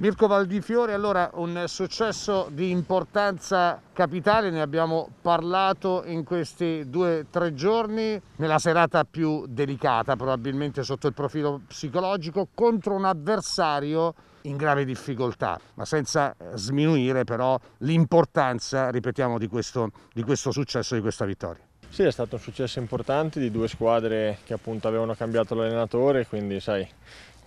Mirko Valdifiore, allora un successo di importanza capitale, ne abbiamo parlato in questi due o tre giorni, nella serata più delicata probabilmente sotto il profilo psicologico, contro un avversario in grave difficoltà, ma senza eh, sminuire però l'importanza, ripetiamo, di questo, di questo successo, di questa vittoria. Sì, è stato un successo importante di due squadre che appunto avevano cambiato l'allenatore, quindi sai,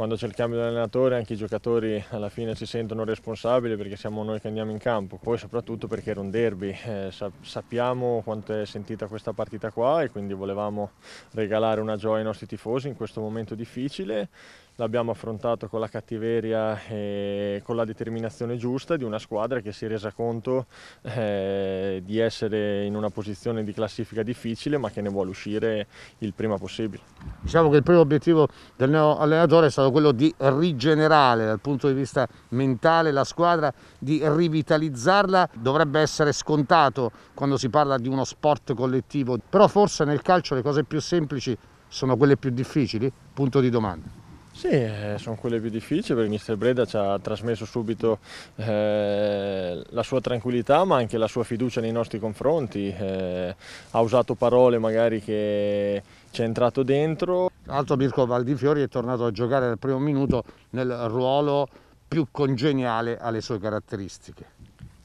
quando c'è il cambio di allenatore anche i giocatori alla fine si sentono responsabili perché siamo noi che andiamo in campo, poi soprattutto perché era un derby, eh, sappiamo quanto è sentita questa partita qua e quindi volevamo regalare una gioia ai nostri tifosi in questo momento difficile l'abbiamo affrontato con la cattiveria e con la determinazione giusta di una squadra che si è resa conto eh, di essere in una posizione di classifica difficile ma che ne vuole uscire il prima possibile. Diciamo che il primo obiettivo del neo allenatore è stato quello di rigenerare dal punto di vista mentale la squadra, di rivitalizzarla, dovrebbe essere scontato quando si parla di uno sport collettivo, però forse nel calcio le cose più semplici sono quelle più difficili? Punto di domanda. Sì, eh, sono quelle più difficili perché mister Breda ci ha trasmesso subito eh, la sua tranquillità ma anche la sua fiducia nei nostri confronti, eh, ha usato parole magari che ci è entrato dentro. Tra l'altro Mirko Valdifiori è tornato a giocare dal primo minuto nel ruolo più congeniale alle sue caratteristiche.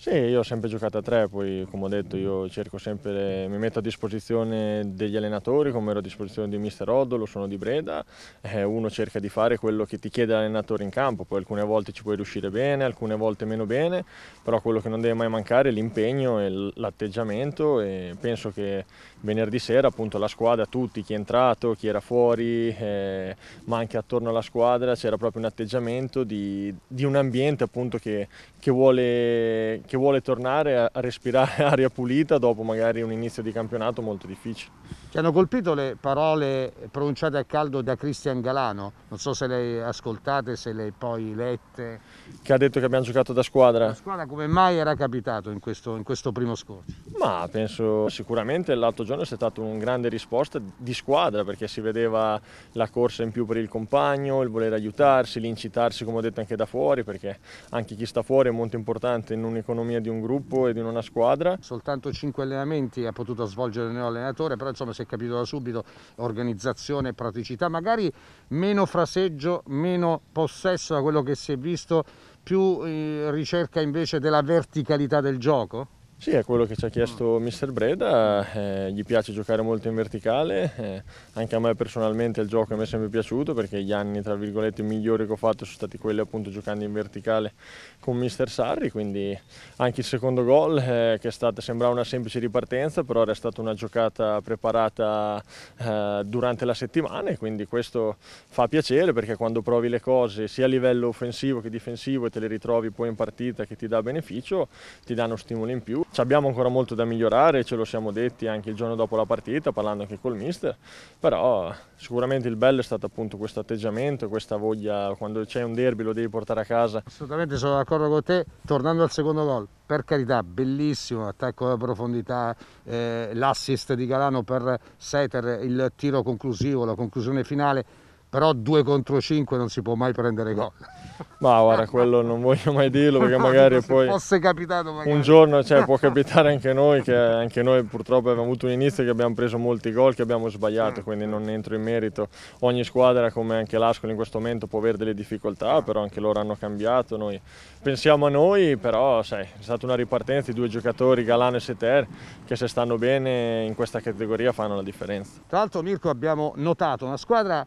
Sì, io ho sempre giocato a tre, poi come ho detto io cerco sempre, mi metto a disposizione degli allenatori come ero a disposizione di mister Odolo, sono di Breda, eh, uno cerca di fare quello che ti chiede l'allenatore in campo, poi alcune volte ci puoi riuscire bene, alcune volte meno bene, però quello che non deve mai mancare è l'impegno e l'atteggiamento e penso che venerdì sera appunto la squadra, tutti, chi è entrato, chi era fuori, eh, ma anche attorno alla squadra c'era proprio un atteggiamento di, di un ambiente appunto che, che vuole... Che che vuole tornare a respirare aria pulita dopo magari un inizio di campionato molto difficile che hanno colpito le parole pronunciate a caldo da Cristian Galano, non so se le ascoltate, se le poi lette. Che ha detto che abbiamo giocato da squadra. La squadra come mai era capitato in questo, in questo primo scorcio? Ma penso sicuramente l'altro giorno è stato un grande risposta di squadra perché si vedeva la corsa in più per il compagno, il voler aiutarsi, l'incitarsi come ho detto anche da fuori perché anche chi sta fuori è molto importante in un'economia di un gruppo e di una squadra. Soltanto cinque allenamenti ha potuto svolgere il nuovo allenatore, però insomma si è è capito da subito, organizzazione e praticità, magari meno fraseggio, meno possesso da quello che si è visto, più eh, ricerca invece della verticalità del gioco? Sì, è quello che ci ha chiesto Mr. Mm. Breda, eh, gli piace giocare molto in verticale, eh, anche a me personalmente il gioco mi è sempre piaciuto perché gli anni tra virgolette migliori che ho fatto sono stati quelli appunto giocando in verticale con Mr. Sarri, quindi anche il secondo gol eh, che stata, sembrava una semplice ripartenza però era stata una giocata preparata eh, durante la settimana e quindi questo fa piacere perché quando provi le cose sia a livello offensivo che difensivo e te le ritrovi poi in partita che ti dà beneficio ti danno stimolo in più ci abbiamo ancora molto da migliorare, ce lo siamo detti anche il giorno dopo la partita, parlando anche col mister, però sicuramente il bello è stato appunto questo atteggiamento, questa voglia, quando c'è un derby lo devi portare a casa. Assolutamente sono d'accordo con te, tornando al secondo gol, per carità, bellissimo attacco alla profondità, eh, l'assist di Galano per Seter, il tiro conclusivo, la conclusione finale, però 2 contro 5 non si può mai prendere gol. Ma guarda, quello non voglio mai dirlo perché magari poi fosse capitato magari. un giorno cioè, può capitare anche noi che anche noi purtroppo abbiamo avuto un inizio che abbiamo preso molti gol che abbiamo sbagliato, mm. quindi non entro in merito. Ogni squadra come anche l'Ascoli in questo momento può avere delle difficoltà, però anche loro hanno cambiato, noi pensiamo a noi, però sai, è stata una ripartenza i due giocatori, Galano e Seter, che se stanno bene in questa categoria fanno la differenza. Tra l'altro Mirko abbiamo notato una squadra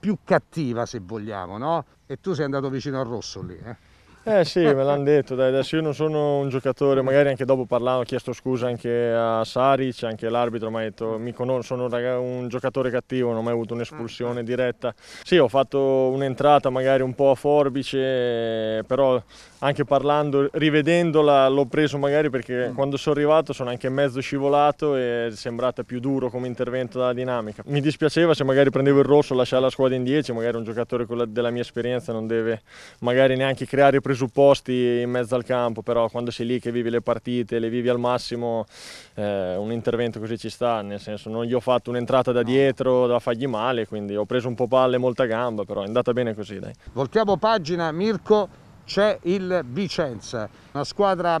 più cattiva se vogliamo no? e tu sei andato vicino al rosso lì eh? Eh sì, me l'hanno detto, dai, adesso io non sono un giocatore, magari anche dopo parlando ho chiesto scusa anche a Saric, anche l'arbitro mi ha detto, mi conosco, sono un, ragazzo, un, giocatore cattivo, non ho mai avuto un'espulsione diretta. Sì, ho fatto un'entrata magari un po' a forbice, però anche parlando, rivedendola l'ho preso magari perché mm. quando sono arrivato sono anche mezzo scivolato e è sembrata più duro come intervento dalla dinamica. Mi dispiaceva se magari prendevo il rosso, lasciare la squadra in 10, magari un giocatore della mia esperienza non deve magari neanche creare pressione presupposti in mezzo al campo, però quando sei lì che vivi le partite, le vivi al massimo, eh, un intervento così ci sta, nel senso non gli ho fatto un'entrata da dietro da fargli male, quindi ho preso un po' palle e molta gamba, però è andata bene così. Dai. Voltiamo pagina, Mirko, c'è il Vicenza, una squadra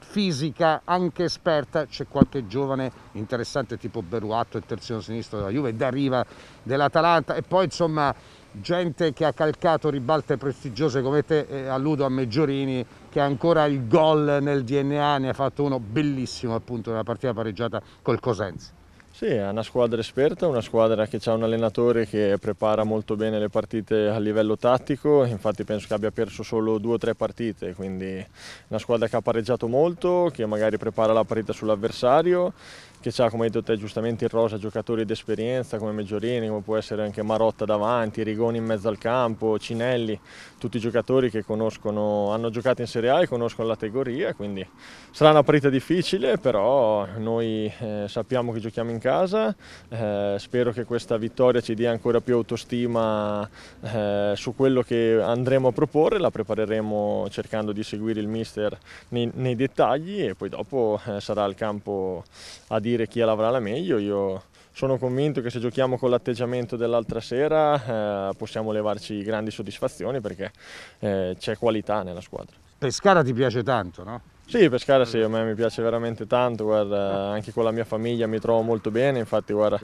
fisica, anche esperta, c'è qualche giovane interessante tipo Beruato, il terzino sinistro della Juve, D'Arriva dell'Atalanta e poi insomma gente che ha calcato ribalte prestigiose come te, eh, alludo a Meggiorini che ancora il gol nel DNA, ne ha fatto uno bellissimo appunto nella partita pareggiata col Cosenza. Sì, è una squadra esperta, una squadra che ha un allenatore che prepara molto bene le partite a livello tattico, infatti penso che abbia perso solo due o tre partite, quindi una squadra che ha pareggiato molto, che magari prepara la partita sull'avversario, che ha, come hai detto te, giustamente in rosa giocatori d'esperienza come Meggiorini, come può essere anche Marotta davanti, Rigoni in mezzo al campo, Cinelli, tutti giocatori che conoscono, hanno giocato in Serie A e conoscono la categoria, quindi sarà una partita difficile, però noi eh, sappiamo che giochiamo in casa, eh, spero che questa vittoria ci dia ancora più autostima eh, su quello che andremo a proporre, la prepareremo cercando di seguire il mister nei, nei dettagli e poi dopo eh, sarà il campo a dire chi l'avrà la meglio. Io sono convinto che se giochiamo con l'atteggiamento dell'altra sera eh, possiamo levarci grandi soddisfazioni perché eh, c'è qualità nella squadra. Pescara ti piace tanto, no? Sì, pescare sì, a me mi piace veramente tanto, guarda, ah. anche con la mia famiglia mi trovo molto bene, infatti guarda,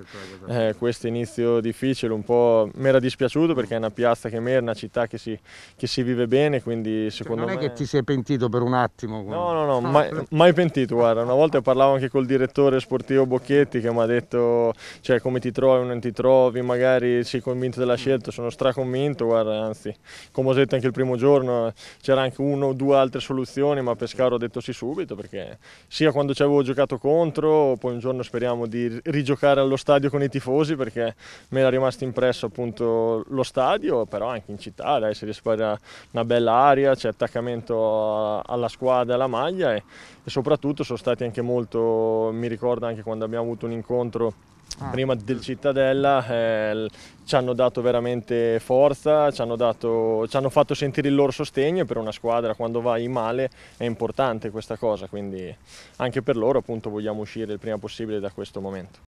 eh, questo inizio difficile un po' mi era dispiaciuto perché è una piazza che mi è una città che si, che si, vive bene, quindi cioè, secondo me... Non è che ti sei pentito per un attimo? Quindi. No, no, no, mai, mai, pentito, guarda, una volta parlavo anche col direttore sportivo Bocchetti che mi ha detto cioè, come ti trovi, non ti trovi, magari sei convinto della scelta, sono straconvinto, guarda, anzi, come ho detto anche il primo giorno c'era anche uno o due altre soluzioni, ma pescare ho detto rimettersi subito perché sia quando ci avevo giocato contro, poi un giorno speriamo di rigiocare allo stadio con i tifosi perché mi era rimasto impresso appunto lo stadio, però anche in città, dai, si respira una bella aria, c'è attaccamento alla squadra, alla maglia e, e soprattutto sono stati anche molto, mi ricordo anche quando abbiamo avuto un incontro Ah. prima del Cittadella eh, ci hanno dato veramente forza, ci hanno, dato, ci hanno, fatto sentire il loro sostegno per una squadra quando vai male è importante questa cosa, quindi anche per loro appunto vogliamo uscire il prima possibile da questo momento.